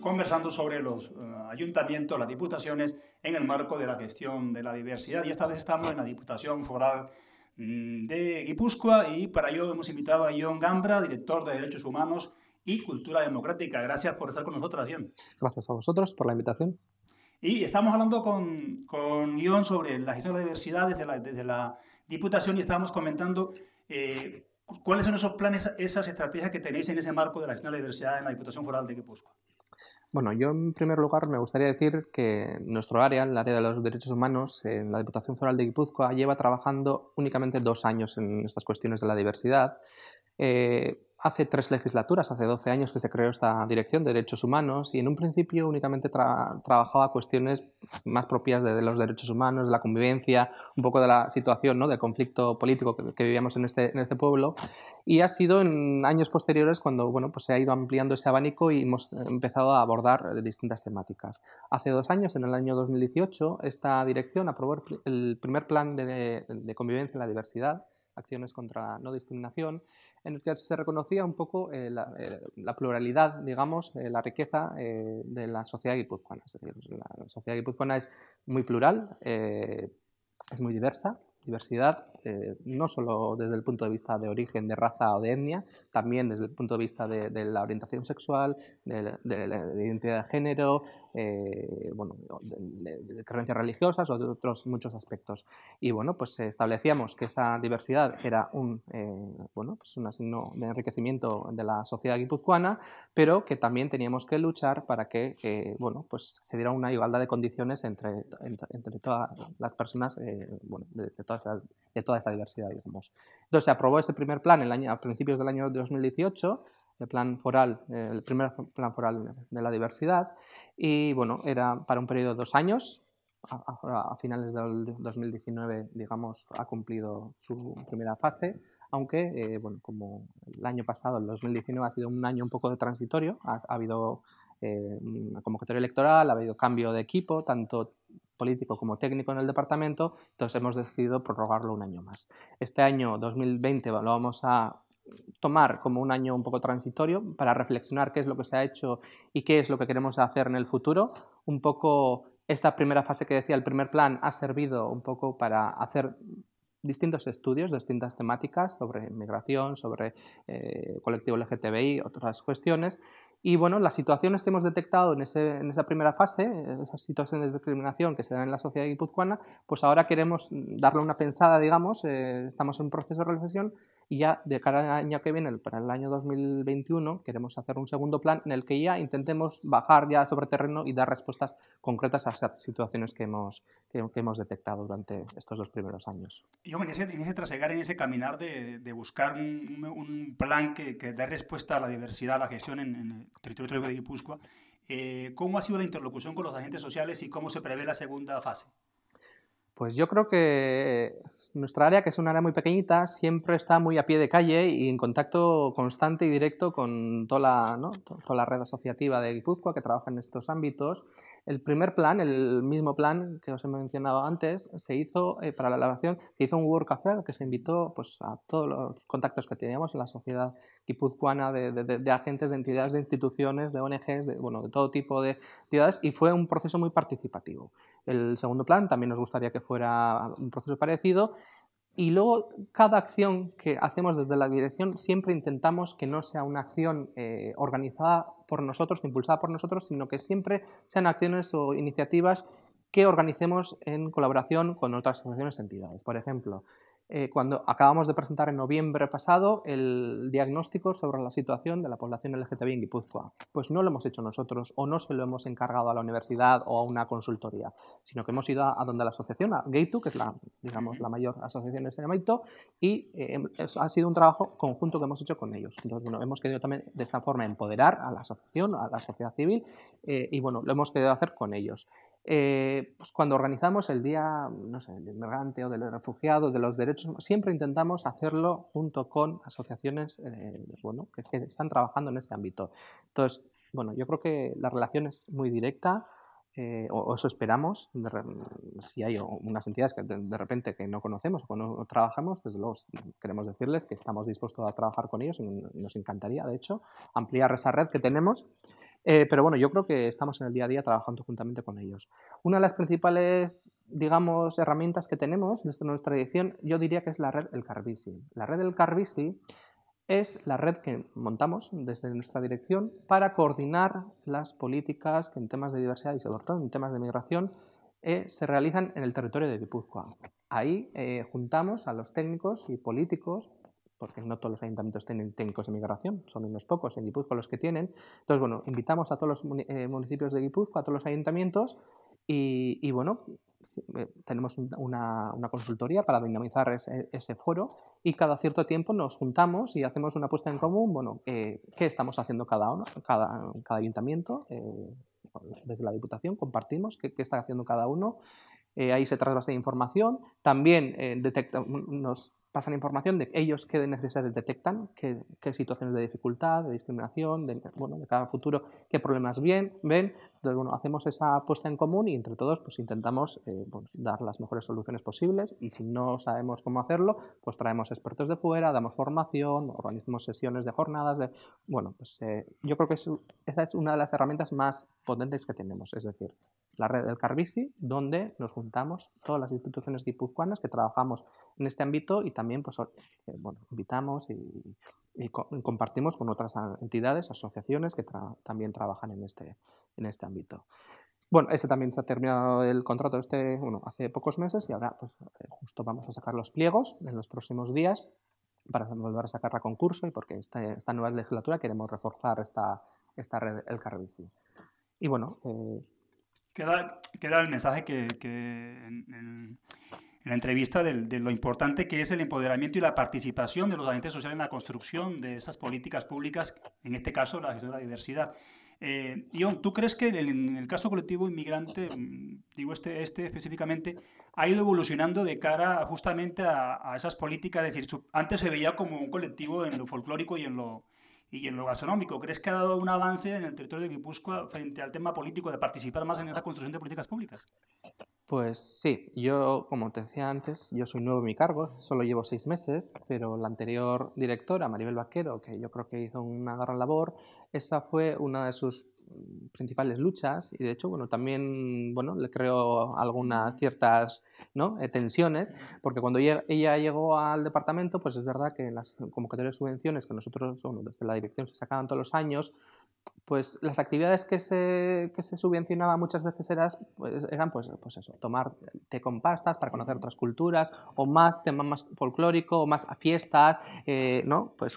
conversando sobre los eh, ayuntamientos, las diputaciones en el marco de la gestión de la diversidad. Y esta vez estamos en la Diputación Foral mm, de Guipúzcoa y para ello hemos invitado a Ion Gambra, director de Derechos Humanos y Cultura Democrática. Gracias por estar con nosotros, Ion. Gracias a vosotros por la invitación. Y estamos hablando con, con Ion sobre la gestión de la diversidad desde la, Diputación y estábamos comentando eh, ¿Cuáles son esos planes, esas estrategias que tenéis en ese marco de la acción de la diversidad en la Diputación Foral de Guipúzcoa? Bueno, yo en primer lugar me gustaría decir que nuestro área, el área de los derechos humanos, en la Diputación Foral de Guipúzcoa, lleva trabajando únicamente dos años en estas cuestiones de la diversidad eh, hace tres legislaturas, hace 12 años que se creó esta dirección de derechos humanos y en un principio únicamente trabajaba cuestiones más propias de, los derechos humanos, de la convivencia, un poco de la situación, ¿no? del conflicto político que, vivíamos este, en este, pueblo. Y ha sido en años posteriores cuando bueno, pues se ha ido ampliando ese abanico y hemos empezado a abordar eh, distintas temáticas. Hace dos años, en el año 2018, esta dirección aprobó el primer plan de, de convivencia en la diversidad acciones contra la no discriminación, en el que se reconocía un poco eh, eh, la, pluralidad, digamos, eh, la riqueza de la sociedad guipuzcoana. Es decir, la, sociedad guipuzcoana es muy plural, es muy diversa, diversidad, eh, no solo desde el punto de vista de origen, de raza o de etnia, también desde el punto de vista de, la orientación sexual, de, la identidad de género, eh, de, creencias religiosas o de otros muchos aspectos. Y bueno, pues eh, establecíamos que esa diversidad era un, bueno, pues signo de enriquecimiento de la sociedad guipuzcoana, pero que también teníamos que luchar para que bueno, pues se diera una igualdad de condiciones entre, entre, todas las personas bueno, de todas las de toda esa diversidad, digamos. Entonces se aprobó ese primer plan el a principios del año 2018, el plan foral, eh, el primer plan foral de la diversidad, y bueno, era para un periodo de dos años, a, a finales del 2019, digamos, ha cumplido su primera fase, aunque, eh, bueno, como el año pasado, el 2019, ha sido un año un poco de transitorio, ha, habido eh, una convocatoria electoral, ha habido cambio de equipo, tanto político como técnico en el departamento, entonces hemos decidido prorrogarlo un año más. Este año 2020 lo vamos a tomar como un año un poco transitorio para reflexionar qué es lo que se ha hecho y qué es lo que queremos hacer en el futuro. Un poco esta primera fase que decía el primer plan ha servido un poco para hacer distintos estudios, distintas temáticas sobre migración, sobre eh, colectivo LGTBI, otras cuestiones, y bueno, las situaciones que hemos detectado en, ese, en, esa primera fase, eh, esas situaciones de discriminación que se dan en la sociedad guipuzcoana, pues ahora queremos darle una pensada, digamos, eh, estamos en un proceso de reflexión y ya de cara al año que viene, para el año 2021, queremos hacer un segundo plan en el que ya intentemos bajar ya sobre terreno y dar respuestas concretas a esas situaciones que hemos, que, hemos detectado durante estos dos primeros años. Yo en ese, en ese trasegar, en ese caminar de, de buscar un, plan que, que, dé respuesta a la diversidad, a la gestión en, el territorio de Guipúzcoa, eh, ¿cómo ha sido la interlocución con los agentes sociales y cómo se prevé la segunda fase? Pues yo creo que nuestra área, que es una área muy pequeñita, siempre está muy a pie de calle y en contacto constante y directo con toda la, toda la red asociativa de Guipúzcoa que trabaja en estos ámbitos el primer plan, el mismo plan que os he mencionado antes, se hizo eh, para la elaboración, se hizo un work que se invitó pues, a todos los contactos que teníamos en la sociedad guipuzcoana de, agentes, de entidades, de instituciones, de ONGs, de, bueno, de todo tipo de entidades y fue un proceso muy participativo. El segundo plan también nos gustaría que fuera un proceso parecido y luego, cada acción que hacemos desde la dirección siempre intentamos que no sea una acción eh, organizada por nosotros, impulsada por nosotros, sino que siempre sean acciones o iniciativas que organicemos en colaboración con otras asociaciones entidades. Por ejemplo, eh, cuando acabamos de presentar en noviembre pasado el diagnóstico sobre la situación de la población LGTBI en Guipúzcoa. Pues no lo hemos hecho nosotros o no se lo hemos encargado a la universidad o a una consultoría, sino que hemos ido a, donde la asociación, a Gaitu, que es la, digamos, la mayor asociación de este ámbito, y eh, ha sido un trabajo conjunto que hemos hecho con ellos. Entonces, bueno, hemos querido también de esta forma empoderar a la asociación, a la sociedad civil, eh, y bueno, lo hemos querido hacer con ellos. Eh, pues cuando organizamos el día, no sé, del migrante o del refugiado, de los derechos, siempre intentamos hacerlo junto con asociaciones eh, pues bueno, que, están trabajando en este ámbito. Entonces, bueno, yo creo que la relación es muy directa, eh, o, eso esperamos, si hay unas entidades que de, repente que no conocemos o no trabajamos, desde luego queremos decirles que estamos dispuestos a trabajar con ellos, y nos encantaría, de hecho, ampliar esa red que tenemos. Eh, pero bueno, yo creo que estamos en el día a día trabajando juntamente con ellos. Una de las principales, digamos, herramientas que tenemos desde nuestra dirección, yo diría que es la red El Carbisi. La red El Carbisi es la red que montamos desde nuestra dirección para coordinar las políticas que en temas de diversidad y sobre todo en temas de migración eh, se realizan en el territorio de Guipúzcoa. Ahí eh, juntamos a los técnicos y políticos porque no todos los ayuntamientos tienen técnicos de migración, son unos pocos en Guipúzcoa los que tienen. Entonces, bueno, invitamos a todos los eh, municipios de Guipúzcoa, a todos los ayuntamientos, y, bueno, eh, tenemos una, consultoría para dinamizar ese, foro y cada cierto tiempo nos juntamos y hacemos una apuesta en común, bueno, eh, qué estamos haciendo cada uno, cada, cada ayuntamiento, desde la Diputación, compartimos qué, está haciendo cada uno. ahí se trasvase información. También detectamos. detecta, nos pasan información de ellos qué necesidades detectan, qué, situaciones de dificultad, de discriminación, de, bueno, de cada futuro, qué problemas bien, ven. Entonces, bueno, hacemos esa apuesta en común y entre todos pues intentamos eh, dar las mejores soluciones posibles y si no sabemos cómo hacerlo, pues traemos expertos de fuera, damos formación, organizamos sesiones de jornadas. De, bueno, pues eh, yo creo que esa es una de las herramientas más potentes que tenemos, es decir, la red del Carbisi, donde nos juntamos todas las instituciones guipuzcoanas que trabajamos en este ámbito y también pues, eh, invitamos y, compartimos con otras entidades, asociaciones que también trabajan en este, en este ámbito. Bueno, ese también se ha terminado el contrato este, bueno, hace pocos meses y ahora pues, eh, justo vamos a sacar los pliegos en los próximos días para volver a sacar la concurso y porque esta, esta nueva legislatura queremos reforzar esta, esta red, el Carbisi. Y bueno, eh, Queda, queda el mensaje que, en, la entrevista de lo importante que es el empoderamiento y la participación de los agentes sociales en la construcción de esas políticas públicas, en este caso la gestión de la diversidad. Eh, ¿tú crees que en el, caso colectivo inmigrante, mm, digo este, este específicamente, ha ido evolucionando de cara justamente a, a esas políticas? Es decir, antes se veía como un colectivo en lo folclórico y en lo, y en lo gastronómico. ¿Crees que ha dado un avance en el territorio de Guipúzcoa frente al tema político de participar más en esa construcción de políticas públicas? Pues sí, yo, como te decía antes, yo soy nuevo en mi cargo, solo llevo seis meses, pero la anterior directora, Maribel Vaquero, que yo creo que hizo una gran labor, esa fue una de sus principales luchas y de hecho, bueno, también, bueno, le creo algunas ciertas, ¿no? Eh, tensiones, porque cuando ella, llegó al departamento, pues es verdad que las convocatorias de subvenciones que nosotros, desde la dirección se sacaban todos los años, pues las actividades que se, que se subvencionaban muchas veces eras, pues, eran pues, pues tomar té con pastas para conocer otras culturas, o más temas más folclórico, o más fiestas, eh, ¿no? Pues,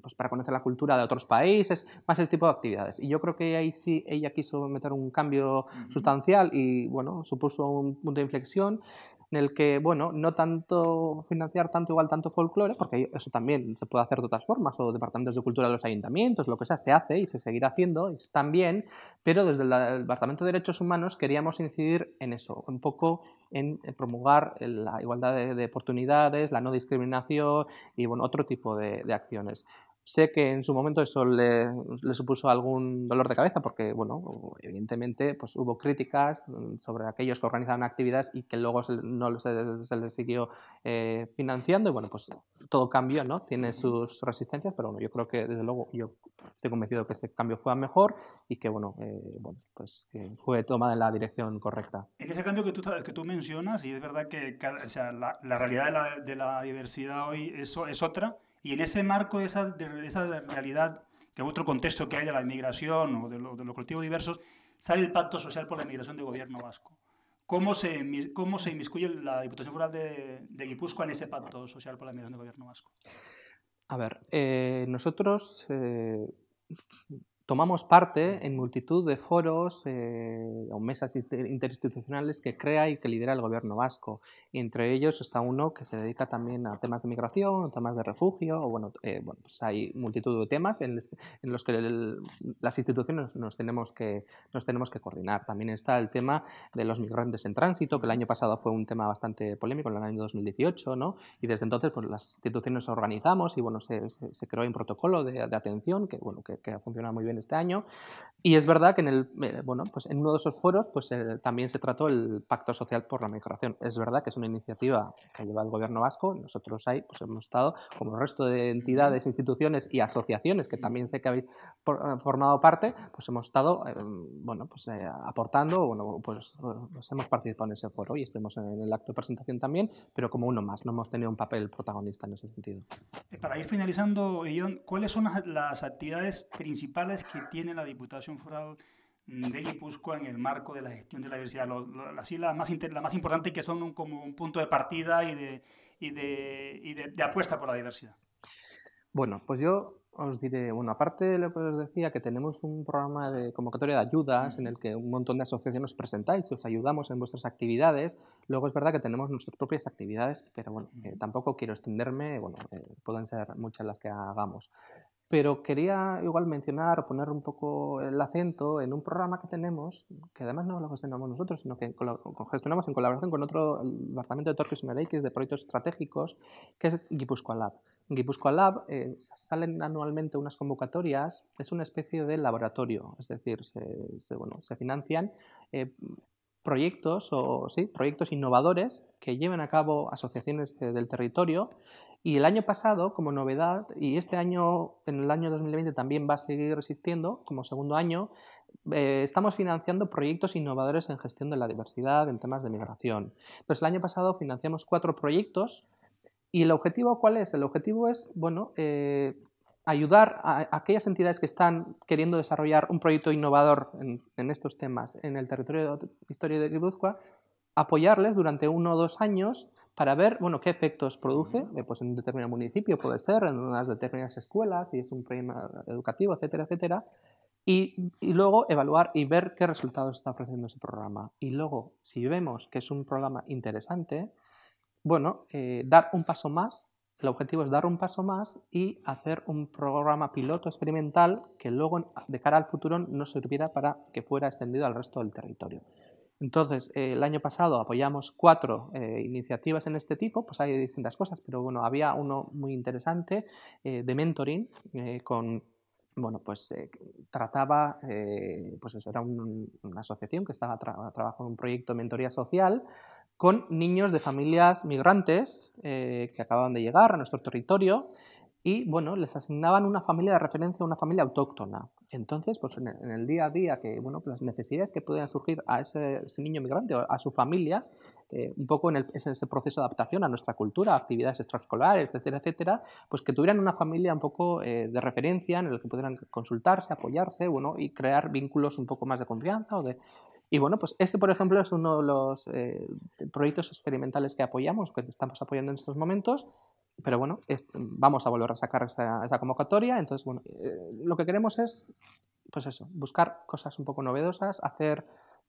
pues, para conocer la cultura de otros países, más ese tipo de actividades. Y yo creo que ahí sí ella quiso meter un cambio sustancial y bueno, supuso un punto de inflexión en el que, bueno, no tanto financiar tanto igual tanto folclore, porque eso también se puede hacer de otras formas, o departamentos de cultura de los ayuntamientos, lo que sea, se hace y se seguirá haciendo, está están bien, pero desde el Departamento de Derechos Humanos queríamos incidir en eso, un poco en promulgar la igualdad de, oportunidades, la no discriminación y, bueno, otro tipo de acciones. Sé que en su momento eso le, supuso algún dolor de cabeza porque, bueno, evidentemente pues, hubo críticas sobre aquellos que organizaban actividades y que luego no se, les siguió eh, financiando y, bueno, pues todo cambió, ¿no? Tiene sus resistencias, pero bueno, yo creo que, desde luego, yo estoy convencido que ese cambio fue a mejor y que, bueno, eh, bueno pues fue tomada en la dirección correcta. En ese cambio que tú, que tú mencionas, y es verdad que la, realidad de la, diversidad hoy es, es otra, y en ese marco de esa, de esa realidad, que es otro contexto que hay de la inmigración o de, los colectivos diversos, sale el Pacto Social por la Inmigración de Gobierno Vasco. ¿Cómo se, cómo se inmiscuye la Diputación Foral de, Guipúzcoa en ese Pacto Social por la Inmigración del Gobierno Vasco? A ver, eh, nosotros... Eh, tomamos parte en multitud de foros eh, o mesas interinstitucionales que crea y que lidera el gobierno vasco. entre ellos está uno que se dedica también a temas de migración, temas de refugio, o eh, bueno, pues hay multitud de temas en, los que las instituciones nos tenemos que, nos tenemos que coordinar. También está el tema de los migrantes en tránsito, que el año pasado fue un tema bastante polémico, en el año 2018, ¿no? Y desde entonces pues, las instituciones organizamos y bueno, se, se, creó un protocolo de, atención que, bueno, que, que ha funcionado muy bien este año. Y es verdad que en, el, eh, bueno, pues en uno de esos foros pues, eh, también se trató el Pacto Social por la Migración. Es verdad que es una iniciativa que lleva el gobierno vasco. Nosotros ahí pues, hemos estado, como el resto de entidades, instituciones y asociaciones que también sé que habéis eh, formado parte, pues hemos estado bueno, pues, aportando, pues, pues, hemos participado en ese foro y estemos en el acto de presentación también, pero como uno más, no hemos tenido un papel protagonista en ese sentido. Para ir finalizando, Ion, ¿cuáles son las actividades principales que tiene la Diputación Foral mm, de Guipúzcoa en el marco de la gestión de la diversidad. Lo, las más, la más importantes que son como un punto de partida y de, y, de, y de, apuesta por la diversidad. Bueno, pues yo os diré, bueno, aparte de lo que os decía, que tenemos un programa de convocatoria de ayudas en el que un montón de asociaciones nos presentáis os ayudamos en vuestras actividades. Luego es verdad que tenemos nuestras propias actividades, pero bueno, eh, tampoco quiero extenderme, bueno, eh, pueden ser muchas las que hagamos. Pero quería igual mencionar o poner un poco el acento en un programa que tenemos, que además no lo gestionamos nosotros, sino que gestionamos en colaboración con otro departamento de y Sonareikis de proyectos estratégicos, que es Guipúzcoa Lab. En eh, Lab salen anualmente unas convocatorias, es una especie de laboratorio, es decir, se, financian eh, proyectos o sí, proyectos innovadores que lleven a cabo asociaciones eh, del territorio y el año pasado, como novedad, y este año, en el año 2020 también va a seguir existiendo como segundo año, eh, estamos financiando proyectos innovadores en gestión de la diversidad, en temas de migración. Pues el año pasado financiamos cuatro proyectos y el objetivo, ¿cuál es? El objetivo es, bueno, eh, ayudar a aquellas entidades que están queriendo desarrollar un proyecto innovador en, estos temas en el territorio de Historia de Guipúzcoa, apoyarles durante uno o dos años para ver qué efectos produce eh, pues, en un determinado municipio, puede ser, en unas determinadas escuelas, si es un programa educativo, etcétera, etcétera. Y, luego evaluar y ver qué resultados está ofreciendo ese programa. Y luego, si vemos que es un programa interesante, bueno, eh, dar un paso más. El objetivo es dar un paso más y hacer un programa piloto experimental que luego, de cara al futuro, nos sirviera para que fuera extendido al resto del territorio. Entonces, eh, el año pasado apoyamos cuatro eh, iniciativas en este tipo, pues hay distintas cosas, pero bueno, había uno muy interesante eh, de mentoring con bueno, pues trataba, pues eso, era una asociación que estaba trabajando en un proyecto de mentoría social con niños de familias migrantes que acababan de llegar a nuestro territorio y, bueno, les asignaban una familia de referencia, una familia autóctona. Entonces, pues en el día a día, que bueno, las necesidades que pueden surgir a ese, niño migrante o a su familia, eh, un poco en, ese proceso de adaptación a nuestra cultura, actividades extraescolares, etcétera, etcétera, pues que tuvieran una familia un poco eh, de referencia en la que pudieran consultarse, apoyarse, bueno, y crear vínculos un poco más de confianza o de y bueno, pues este, por ejemplo, es uno de los eh, proyectos experimentales que apoyamos, que estamos apoyando en estos momentos. Pero bueno, vamos a volver a sacar esa, convocatoria. Entonces, bueno, eh, lo que queremos es, pues eso, buscar cosas un poco novedosas, hacer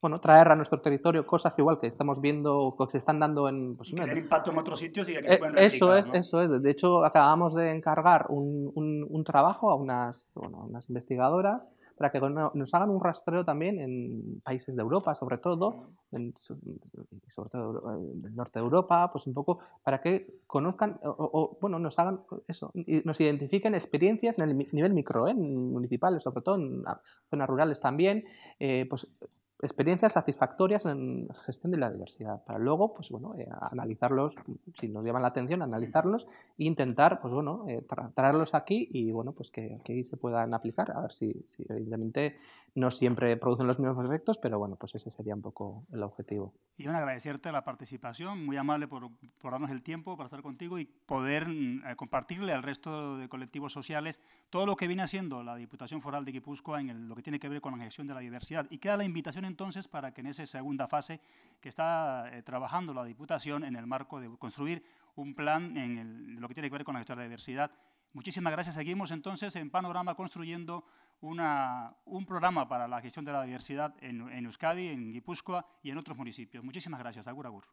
bueno, traer a nuestro territorio cosas igual que estamos viendo o que se están dando en... Pues, y impacto en otros sitios y que se eh, Eso es, eso es. De hecho, acabamos de encargar un, trabajo a unas, a unas investigadoras para que nos hagan un rastreo también en países de Europa, sobre todo, en, sobre todo eh, el norte de Europa, pues un poco para que conozcan o, bueno, nos hagan eso, y nos identifiquen experiencias en el nivel micro, ¿eh? en municipales, sobre todo en zonas rurales también, eh, pues experiencias satisfactorias en gestión de la diversidad, para luego, pues bueno, eh, analizarlos, si nos llaman la atención, analizarlos e intentar, pues bueno, eh, traerlos aquí y bueno, pues que, ahí se puedan aplicar, a ver si, si evidentemente no siempre producen los mismos efectos, pero bueno, pues ese sería un poco el objetivo. Y bueno, agradecerte la participación, muy amable por, darnos el tiempo para estar contigo y poder mm, eh, compartirle al resto de colectivos sociales todo lo que viene haciendo la Diputación Foral de Guipúzcoa en lo que tiene que ver con la gestión de la diversidad. Y queda la invitación entonces para que en esa segunda fase que está eh, trabajando la Diputación en el marco de construir un plan en lo que tiene que ver con la gestión de la diversidad, Muchísimas gracias. Seguimos entonces en Panorama construyendo una, un programa para la gestión de la diversidad en, en Euskadi, en Guipúzcoa y en otros municipios. Muchísimas gracias. Agur, agur.